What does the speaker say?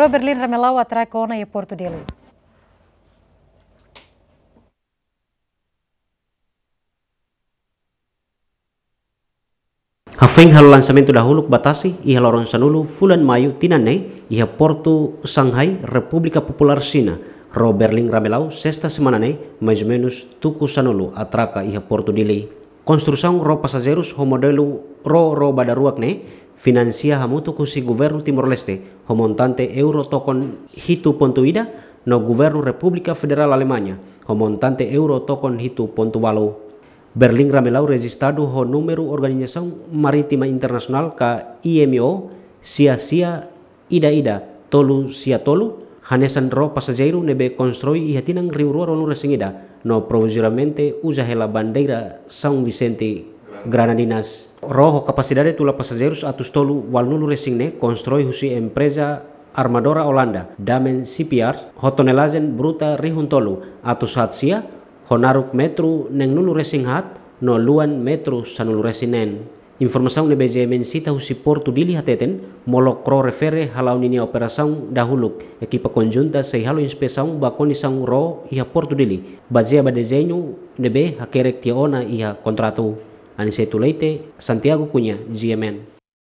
Pro Berlin Ramelava traka ona je Porto djeluju. Hafeng halo lansamento dahulu batasi iha lorong sanulu fulan Mayu tinane iha Porto Shanghai Republika Popular Sina ro Ramelau sesta semanane mais menos tuku sanulu atraka iha Porto Dili. Konstruksi ro pasajeros homodelu ro ro badaruak ne finansia hamutu kusi governo Timor-Leste, homontante euro tokon hitu pontu ida, no governo Republika Federal Alemania, homontante euro tokon hitu pontu valo. rame ramelau registadu ho número organisasi maritima internasional ka IMO sia-sia ida-ida tolu sia tolu hanesan ro pasajeiro nebe construi ihatinan riurua rolu resingida no provisoriamente usa hela bandeira Vicente Granadinas. Roho kapasidade tula pasajerus atus tolu walnulu resingne konstrui husi empresa armadora Holanda damen CPR, Hotonelazen bruta atau saat sia, honaruk metro neng nulu hat no luan metro sanulu resinen. Informação ne BG mensita husi portu dili hateten molok ro refere halau nini operasang dahuluk ekipa konjunta sei inspesang Bakoni bakonisang ro iha portu dili bazia Badezenyu nebe hakerek tiona iha Kontratu. Aniceto Leite, Santiago Cuña, GMN.